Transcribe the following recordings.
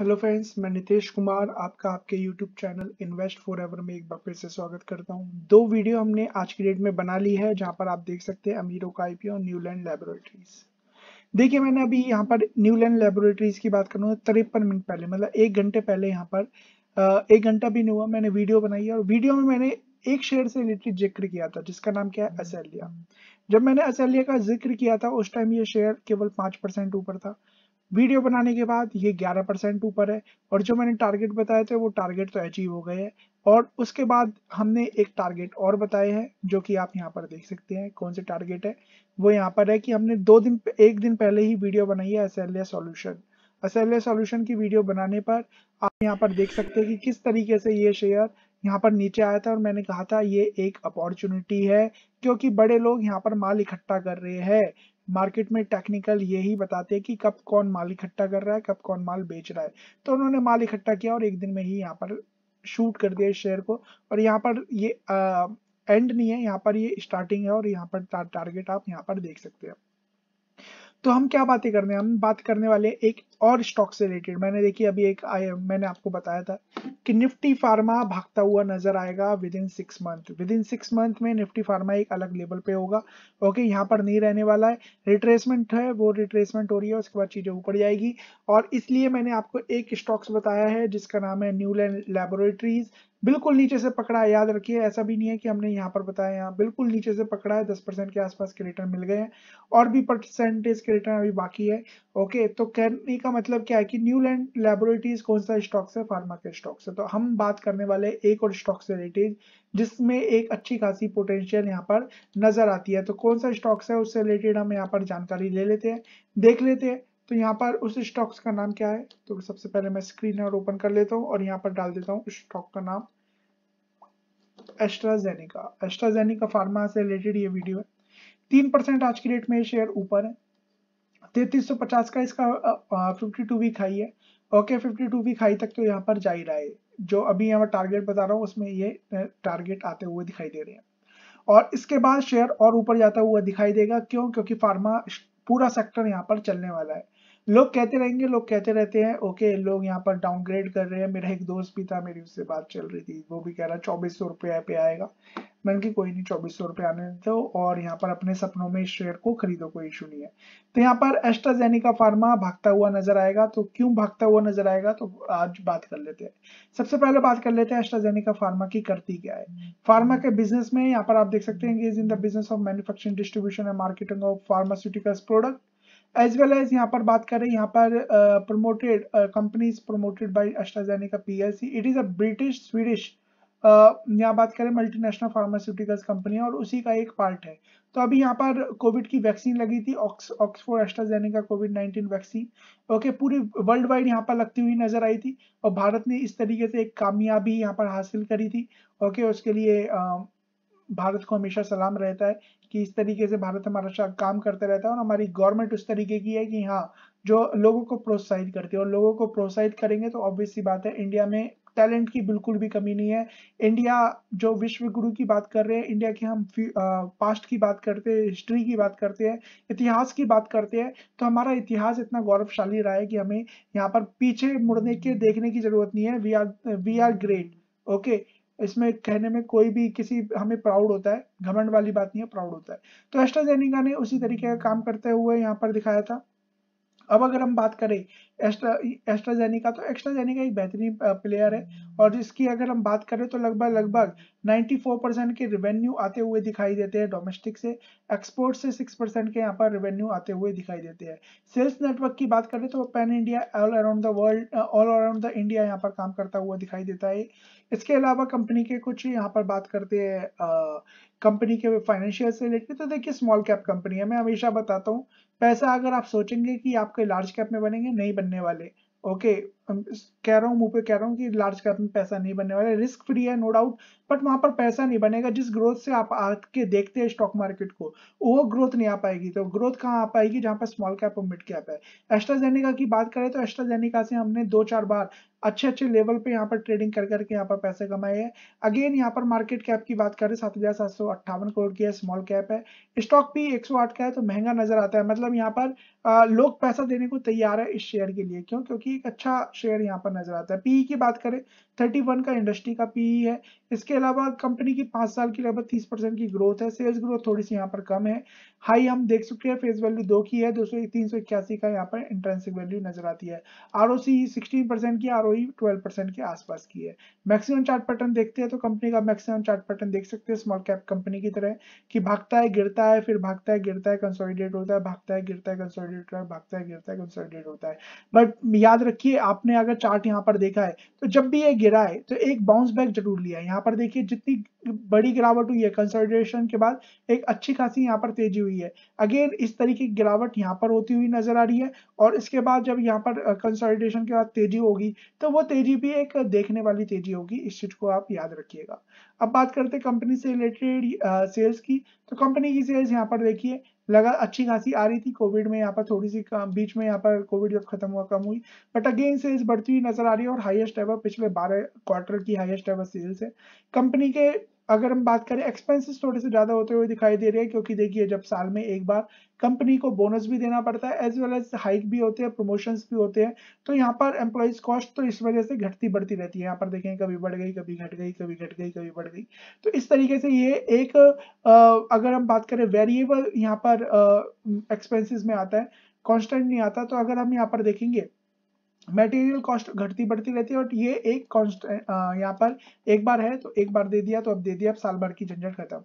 Hello friends मैं नितेश कुमार आपका आपके YouTube channel invest forever में एक बार फिर से स्वागत करता हूं दो वीडियो हमने आज की डेट में बना ली है जहां पर आप देख सकते हैं अमीरों का आईपीओ न्यूलैंड लेबोरेटरीज देखिए मैंने अभी यहां पर न्यूलैंड लेबोरेटरीज की बात करूँ तिरपन मिनट पहले मतलब एक घंटे पहले यहाँ पर एक घंटा भी नहीं हुआ मैंने वीडियो बनाई है और वीडियो में मैंने एक शेयर से रिलेटेड जिक्र किया था जिसका नाम क्या है असैलिया हम्म। जब मैंने असैलिया का जिक्र किया था उस टाइम ये शेयर केवल पांच परसेंट ऊपर था वीडियो बनाने के बाद ये 11 परसेंट ऊपर है और जो मैंने टारगेट बताए थे वो टारगेट तो अचीव हो गए हैं और उसके बाद हमने एक टारगेट और बताए हैं जो कि आप यहाँ पर देख सकते हैं कौन से टारगेट है वो यहाँ पर है कि हमने दो दिन एक दिन पहले ही वीडियो बनाई है S L solution S L solution की वीडियो बनाने पर आप यहाँ पर देख सकते हैं कि किस तरीके से ये शेयर यहाँ पर नीचे आया था और मैंने कहा था ये एक अपॉर्चुनिटी है क्योंकि बड़े लोग यहाँ पर माल इकट्ठा कर रहे हैं मार्केट में टेक्निकल यही बताते हैं कि कब कौन माल इकट्ठा कर रहा है कब कौन माल बेच रहा है तो उन्होंने माल इकट्ठा किया और एक दिन में ही यहाँ पर शूट कर दिया इस शेयर को और यहाँ पर ये आ, एंड नहीं है यहाँ पर ये स्टार्टिंग है और यहाँ पर टारगेट आप यहाँ पर देख सकते हैं तो हम क्या बातें करने हम बात करने वाले एक और स्टॉक से रिलेटेड मैंने देखिए अभी एक आया मैंने आपको बताया था कि निफ्टी फार्मा भागता हुआ नजर आएगा within six month within six month में निफ्टी फार्मा एक अलग लेवल पे होगा ओके यहाँ पर नहीं रहने वाला है रिट्रेसमेंट है वो रिट्रेसमेंट हो रही है उसके बाद चीज़ें ऊपर जाएगी और इसलिए मैंने आपको एक स्टॉक्स बताया है जिसका नाम है न्यूलैंड लेबोरेटरीज बिल्कुल नीचे से पकड़ा है याद रखिए ऐसा भी नहीं है कि हमने यहाँ पर बताया यहाँ बिल्कुल नीचे से पकड़ा है दस परसेंट के आसपास के रिटर्न मिल गए हैं और भी परसेंटेज के रिटर्न अभी बाकी है ओके तो कहने का मतलब क्या है कि न्यूलैंड लेबोरेटरीज कौन सा स्टॉक है फार्मा के स्टॉक से तो हम बात करने वाले एक और स्टॉक से रिलेटेड जिसमें एक अच्छी खासी पोटेंशियल यहाँ पर नजर आती है तो कौन सा स्टॉक्स है उससे रिलेटेड हम यहाँ पर जानकारी ले लेते हैं देख लेते हैं तो यहाँ पर उस स्टॉक्स का नाम क्या है तो सबसे पहले मैं और ओपन कर लेता हूँ और यहाँ पर डाल देता हूँ स्टॉक का नाम एस्ट्राजेनिका एस्ट्राजेनिका फार्मा से रिलेटेड ये वीडियो है तीन परसेंट आज की डेट में शेयर ऊपर है तैतीस सौ पचास का इसका फिफ्टी टू वीक हाई है okay fifty two week high तक तो यहाँ पर जा ही रहा है जो अभी यहाँ टारगेट बता रहा हूँ उसमें ये टारगेट आते हुए दिखाई दे रहे हैं और इसके बाद शेयर और ऊपर जाता हुआ दिखाई देगा क्यों क्योंकि फार्मा पूरा सेक्टर यहाँ पर चलने वाला है लोग कहते रहेंगे लोग कहते रहते हैं ओके लोग यहाँ पर डाउनग्रेड कर रहे हैं मेरा एक दोस्त भी था मेरी उससे बात चल रही थी वो भी कह रहा चौबीस सौ रुपये पे आएगा मैंने की कोई नहीं चौबीस सौ रुपये आने दो और यहाँ पर अपने सपनों में शेयर को खरीदो कोई इशू नहीं है तो यहाँ पर एस्ट्राजेनिका फार्मा भागता हुआ नजर आएगा तो क्यों भागता हुआ नजर आएगा तो आज बात कर लेते हैं सबसे पहले बात कर लेते हैं एस्ट्राजेनिका फार्मा की करती क्या है फार्मा के बिजनेस में यहाँ पर आप देख सकते हैं in the business of manufacturing distribution and marketing of pharmaceuticals product as well as यहाँ पर बात करें यहाँ पर promoted companies promoted P L C it is a British Swedish यहाँ बात करें मल्टीनेशनल फार्मास्यूटिकल्स कंपनी और उसी का एक पार्ट है तो अभी यहाँ पर कोविड की वैक्सीन लगी थी Oxford AstraZeneca COVID 19 vaccine okay पूरी वर्ल्ड वाइड यहाँ पर लगती हुई नजर आई थी और भारत ने इस तरीके से एक कामयाबी यहाँ पर हासिल करी थी ओके उसके लिए आ, भारत को हमेशा सलाम रहता है कि इस तरीके से भारत हमारा काम करते रहता है और हमारी गवर्नमेंट उस तरीके की है कि हाँ जो लोगों को प्रोत्साहित करती है और लोगों को प्रोत्साहित करेंगे तो ऑब्वियस सी बात है इंडिया में टैलेंट की बिल्कुल भी कमी नहीं है इंडिया जो विश्व गुरु की बात कर रहे हैं इंडिया की हम पास्ट की बात करते हैं हिस्ट्री की बात करते हैं इतिहास की बात करते हैं तो हमारा इतिहास इतना गौरवशाली रहा है कि हमें यहाँ पर पीछे मुड़ने के देखने की जरूरत नहीं है we are we are great okay इसमें कहने में कोई भी किसी हमें प्राउड होता है घमंड वाली बात नहीं है प्राउड होता है तो एस्ट्राजेनिका ने उसी तरीके का काम करते हुए यहाँ पर दिखाया था अब अगर हम बात करें एस्ट्रा एस्ट्राजेनिका तो एस्ट्राजेनिका एक बेहतरीन प्लेयर है और जिसकी अगर हम बात करें तो लगभग लगभग 94 परसेंट के रेवेन्यू आते हुए दिखाई देते हैं डोमेस्टिक से एक्सपोर्ट से सिक्स परसेंट के यहाँ पर रेवेन्यू आते हुए दिखाई देते हैं सेल्स नेटवर्क की बात करें तो pan India all around the world all around the India यहाँ पर काम करता हुआ दिखाई देता है इसके अलावा कंपनी के कुछ यहाँ पर बात करते हैं कंपनी के फाइनेंशियल से रिलेटेड तो देखिए स्मॉल कैप कंपनी है मैं हमेशा बताता हूँ पैसा अगर आप सोचेंगे कि आपके लार्ज कैप में बनेंगे नहीं बनने वाले ओके कह रहा हूँ मुंह पे कह रहा हूँ कि लार्ज कैप में पैसा नहीं बनने वाला रिस्क फ्री है नो डाउट बट वहां पर पैसा नहीं बनेगा जिस ग्रोथ से आप आके देखते हैं स्टॉक मार्केट को वो ग्रोथ नहीं आ पाएगी तो ग्रोथ कहाँ आ पाएगी जहाँ पर स्मॉल कैप और मिड कैप है एस्ट्राजेनिका की बात करें तो एस्ट्राजेनिका से हमने दो चार बार अच्छे अच्छे लेवल पे यहाँ पर ट्रेडिंग कर करके यहाँ पर पैसे कमाए हैं अगेन यहाँ पर मार्केट कैप की बात करें सात हजार सात सौ अट्ठावन करोड़ की है स्मॉल कैप है स्टॉक भी एक सौ आठ का है तो महंगा नजर आता है मतलब यहाँ पर लोग पैसा देने को तैयार है इस शेयर के लिए क्यों क्योंकि एक अच्छा शेयर यहाँ पर नजर आता है पीई e की बात करें 31 का इंडस्ट्री का पीई e है इसके अलावा कंपनी की पांच साल की लगभग 30 परसेंट की ग्रोथ है सेल्स ग्रोथ थोड़ी सी यहाँ पर कम है हाई हम देख चुके हैं फेस वैल्यू दो की है दो सौ तीन सौ इक्यासी का यहाँ पर इंट्रेंसिक वैल्यू नजर आती है R O C sixteen percent की आर ओ ट्वेल्व परसेंट के आसपास की है मैक्सिमम चार्ट पैटर्न देखते हैं तो कंपनी का मैक्सिमम चार्ट पैटर्न देख सकते हैं स्मॉल कैप कंपनी की तरह कि भागता है गिरता है फिर भागता है गिरता है कंसोलिडेट होता है भागता है गिरता है कंसोलिडेट होता है भागता है गिरता है कंसोलिडेट होता है बट याद रखिए आप आपने अगर चार्ट यहाँ पर देखा है तो जब भी ये गिरा है तो एक बाउंस बैक जरूर लिया है यहाँ पर देखिए जितनी बड़ी गिरावट हुई है कंसल्टेशन के बाद एक अच्छी खासी यहाँ पर तेजी हुई है अगेन इस तरीके की गिरावट यहाँ पर होती हुई नजर आ रही है और इसके बाद जब यहाँ पर कंसल्टेशन के बाद तेजी होगी तो वो तेजी भी एक देखने वाली तेजी होगी इस चीज को आप याद रखिएगा अब बात करते कंपनी से रिलेटेड सेल्स की तो कंपनी की सेल्स यहाँ पर देखिए लगा अच्छी खासी आ रही थी कोविड में यहाँ पर थोड़ी सी बीच में यहाँ पर कोविड जब खत्म हुआ कम हुई बट अगेन सेल्स बढ़ती हुई नजर आ रही है और हाईएस्ट एवर पिछले बारह क्वार्टर की हाईएस्ट एवर सेल्स है कंपनी के अगर हम बात करें एक्सपेंसेस थोड़े से ज़्यादा होते हुए दिखाई दे रहे हैं क्योंकि देखिए जब साल में एक बार कंपनी को बोनस भी देना पड़ता है एज वेल एज हाइक भी होते हैं प्रमोशंस भी होते हैं तो यहाँ पर एम्प्लॉयज़ कॉस्ट तो इस वजह से घटती बढ़ती रहती है यहाँ पर देखें कभी बढ़ गई कभी घट गई कभी घट गई कभी बढ़ गई तो इस तरीके से ये एक अगर हम बात करें वेरिएबल यहाँ पर एक्सपेंसिस में आता है कॉन्स्टेंट नहीं आता तो अगर हम यहाँ पर देखेंगे मटेरियल कॉस्ट घटती बढ़ती रहती है बट ये एक कॉन्स्ट यहाँ पर एक बार है तो एक बार दे दिया तो अब दे दिया अब साल भर की झंझट खत्म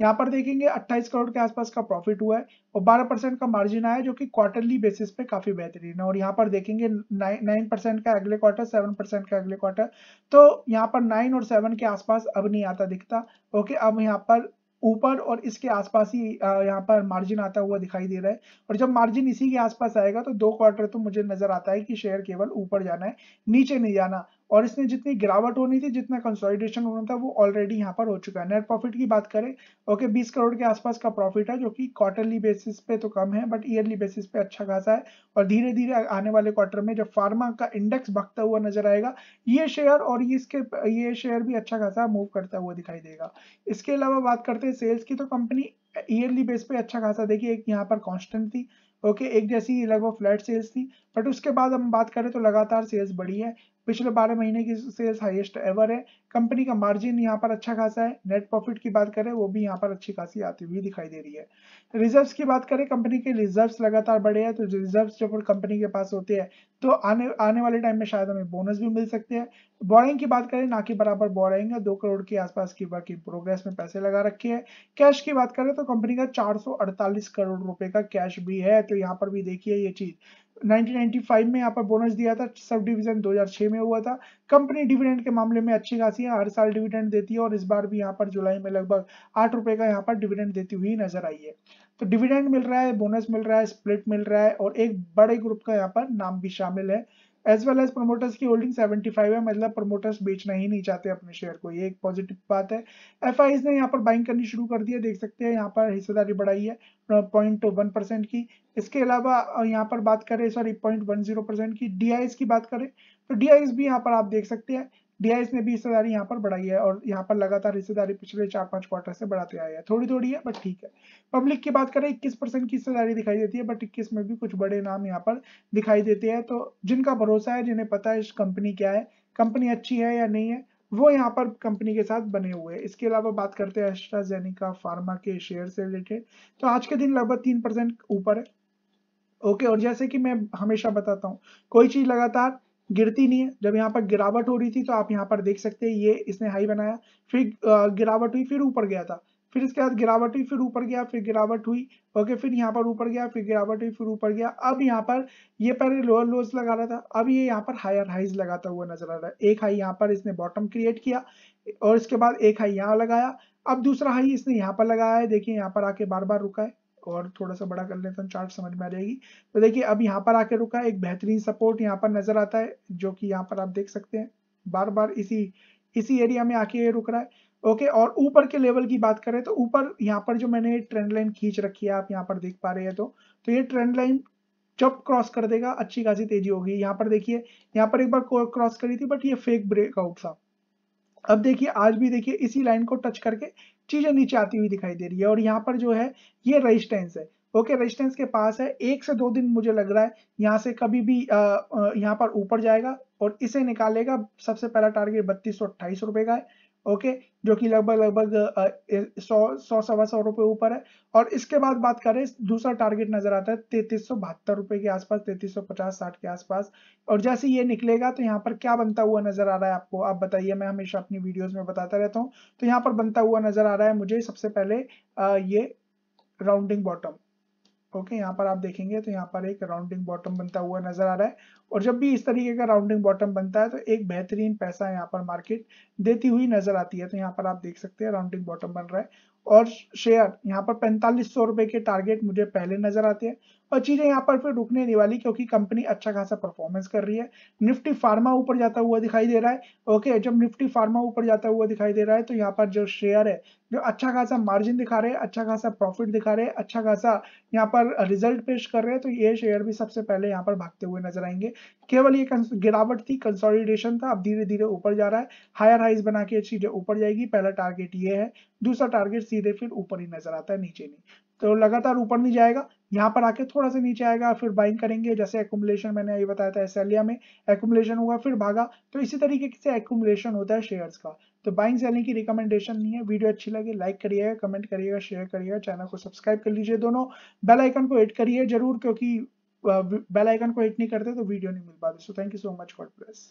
यहाँ पर देखेंगे 28 करोड़ के आसपास का प्रॉफिट हुआ है और 12 परसेंट का मार्जिन आया जो कि क्वार्टरली बेसिस पे काफी बेहतरीन है और यहाँ पर देखेंगे 9 परसेंट का अगले क्वार्टर 7 परसेंट का अगले क्वार्टर तो यहाँ पर 9 और 7 के आसपास अब नहीं आता दिखता ओके अब यहाँ पर ऊपर और इसके आसपास ही यहाँ पर मार्जिन आता हुआ दिखाई दे रहा है और जब मार्जिन इसी के आसपास आएगा तो दो क्वार्टर तो मुझे नजर आता है कि शेयर केवल ऊपर जाना है नीचे नहीं जाना और इसमें जितनी गिरावट होनी थी जितना कंसोलिडेशन होना था वो ऑलरेडी यहाँ पर हो चुका है नेट प्रॉफिट की बात करें ओके बीस करोड़ के आसपास का प्रॉफिट है जो कि क्वार्टरली बेसिस पे तो कम है बट ईयरली बेसिस पे अच्छा खासा है और धीरे धीरे आने वाले क्वार्टर में जब फार्मा का इंडेक्स भगता हुआ नजर आएगा ये शेयर और इसके ये शेयर भी अच्छा खासा मूव करता हुआ दिखाई देगा इसके अलावा बात करते हैं सेल्स की तो कंपनी ईयरली बेस पे अच्छा खासा देखिए एक यहाँ पर कॉन्स्टेंट थी ओके okay, एक जैसी लगभग फ्लैट सेल्स थी बट उसके बाद हम बात करें तो लगातार सेल्स बढ़ी है पिछले 12 महीने की सेल्स हाईएस्ट एवर है कंपनी का मार्जिन यहाँ पर अच्छा खासा है नेट प्रॉफिट की बात करें वो भी यहाँ पर अच्छी खासी आती हुई दिखाई दे रही है रिजर्व्स की बात करें कंपनी के रिजर्व्स लगातार बढ़े हैं तो रिजर्व्स जब कंपनी के पास होते हैं तो आने आने वाले टाइम में शायद हमें बोनस भी मिल सकते हैं बोरिंग की बात करें ना कि बराबर बोरिंग है दो करोड़ के आसपास की वर्क इन प्रोग्रेस में पैसे लगा रखे हैं कैश की बात करें तो कंपनी का चार करोड़ रुपए का कैश भी है तो यहाँ पर भी देखिए ये चीज 1995 में यहाँ पर बोनस दिया था सब डिवीजन 2006 में हुआ था कंपनी डिविडेंड के मामले में अच्छी खासी है हर साल डिविडेंड देती है और इस बार भी यहाँ पर जुलाई में लगभग आठ रुपए का यहाँ पर डिविडेंड देती हुई नजर आई है तो डिविडेंड मिल रहा है बोनस मिल रहा है स्प्लिट मिल रहा है और एक बड़े ग्रुप का यहाँ पर नाम भी शामिल है एज वेल एज प्रमोटर्स की होल्डिंग 75 है मतलब प्रमोटर्स बेचना ही नहीं चाहते अपने शेयर को ये एक पॉजिटिव बात है एफ ने यहाँ पर बाइंग करनी शुरू कर दी है देख सकते हैं यहाँ पर हिस्सेदारी बढ़ाई है पॉइंट वन परसेंट की इसके अलावा यहाँ पर बात करें sorry point one zero percent की डी की बात करें तो डी भी यहाँ पर आप देख सकते हैं डी ने भी हिस्सेदारी यहाँ पर बढ़ाई है और यहाँ पर लगातार हिस्सेदारी पिछले चार पांच क्वार्टर से बढ़ाते आए हैं थोड़ी थोड़ी है बट ठीक है पब्लिक की बात करें इक्कीस परसेंट की हिस्सेदारी दिखाई देती है बट इक्कीस में भी कुछ बड़े नाम यहाँ पर दिखाई देते हैं तो जिनका भरोसा है जिन्हें पता है इस कंपनी क्या है कंपनी अच्छी है या नहीं है वो यहाँ पर कंपनी के साथ बने हुए हैं इसके अलावा बात करते हैं एस्ट्राजेनिका फार्मा के शेयर से रिलेटेड तो आज के दिन लगभग तीन ऊपर है ओके okay, और जैसे कि मैं हमेशा बताता हूँ कोई चीज लगातार गिरती नहीं है जब यहाँ पर गिरावट हो रही थी तो आप यहाँ पर देख सकते हैं ये इसने हाई बनाया फिर गिरावट हुई फिर ऊपर गया था फिर इसके बाद गिरावट हुई फिर ऊपर गया फिर गिरावट हुई ओके फिर यहाँ पर ऊपर गया फिर गिरावट हुई फिर ऊपर गया अब यहाँ पर ये पहले लोअर लोज लगा रहा था अब ये यहाँ पर हायर हाइज लगाता हुआ नजर आ रहा है एक हाई यहाँ पर इसने बॉटम क्रिएट किया और इसके बाद एक हाई यहाँ लगाया अब दूसरा हाई इसने यहाँ पर लगाया है देखिए यहाँ पर आके बार बार रुका है और थोड़ा सा बड़ा कर लेता हूँ चार्ट समझ में आ जाएगी तो देखिए अब यहाँ पर आके रुका एक बेहतरीन सपोर्ट यहाँ पर नजर आता है जो कि यहाँ पर आप देख सकते हैं बार बार इसी इसी एरिया में आके रुक रहा है ओके और ऊपर के लेवल की बात करें तो ऊपर यहाँ पर जो मैंने ट्रेंड लाइन खींच रखी है आप यहाँ पर देख पा रहे हैं तो तो ये ट्रेंड लाइन जब क्रॉस कर देगा अच्छी खासी तेजी होगी यहाँ पर देखिए यहाँ पर एक बार क्रॉस करी थी बट ये फेक ब्रेकआउट था अब देखिए आज भी देखिए इसी लाइन को टच करके चीजें नीचे आती हुई दिखाई दे रही है और यहाँ पर जो है ये रेजिस्टेंस है ओके okay, रेजिस्टेंस के पास है एक से दो दिन मुझे लग रहा है यहाँ से कभी भी यहाँ पर ऊपर जाएगा और इसे निकालेगा सबसे पहला टारगेट बत्तीस सौ अट्ठाईस रुपए का है ओके जो कि लगभग लगभग सौ सौ सवा सौ रुपये ऊपर है और इसके बाद बात करें दूसरा टारगेट नजर आता है तैतीस सौ बहत्तर रुपये के आसपास तैतीस सौ पचास साठ के आसपास और जैसे ये निकलेगा तो यहाँ पर क्या बनता हुआ नजर आ रहा है आपको आप बताइए मैं हमेशा अपनी वीडियोज में बताता रहता हूँ तो यहाँ पर बनता हुआ नजर आ रहा है मुझे सबसे पहले ये राउंडिंग बॉटम ओके यहाँ पर आप देखेंगे तो यहाँ पर एक राउंडिंग बॉटम बनता हुआ नजर आ रहा है और जब भी इस तरीके का राउंडिंग बॉटम बनता है तो एक बेहतरीन पैसा यहाँ पर मार्केट देती हुई नजर आती है तो यहाँ पर आप देख सकते हैं राउंडिंग बॉटम बन रहा है और शेयर यहाँ पर पैंतालीस सौ रुपए के टारगेट मुझे पहले नजर आते हैं पर चीजें यहाँ पर फिर रुकने नहीं वाली क्योंकि कंपनी अच्छा खासा परफॉर्मेंस कर रही है निफ्टी फार्मा ऊपर जाता हुआ दिखाई दे रहा है ओके जब निफ्टी फार्मा ऊपर जाता हुआ दिखाई दे रहा है तो यहाँ पर जो शेयर है जो अच्छा खासा मार्जिन दिखा रहे हैं अच्छा खासा प्रॉफिट दिखा रहे हैं अच्छा खासा यहाँ पर रिजल्ट पेश कर रहे हैं तो ये शेयर भी सबसे पहले यहाँ पर भागते हुए नजर आएंगे केवल ये गिरावट थी कंसोलिडेशन था अब धीरे धीरे ऊपर जा रहा है हायर हाइज बना के चीजें ऊपर जाएगी पहला टारगेट ये है दूसरा टारगेट सीधे फिर ऊपर ही नजर आता है नीचे नहीं तो लगातार ऊपर नहीं जाएगा यहाँ पर आके थोड़ा सा नीचे आएगा फिर बाइंग करेंगे जैसे एकुमलेशन मैंने ये बताया था एसेलिया में एकुमलेशन हुआ फिर भागा तो इसी तरीके से एकुमलेशन होता है शेयर्स का तो बाइंग सेलिंग की रिकमेंडेशन नहीं है वीडियो अच्छी लगे लाइक करिएगा कमेंट करिएगा शेयर करिएगा चैनल को सब्सक्राइब कर लीजिए दोनों बेल आइकन को हिट करिए जरूर क्योंकि बेल आइकन को हिट नहीं करते तो वीडियो नहीं मिल पाते so thank you so much god place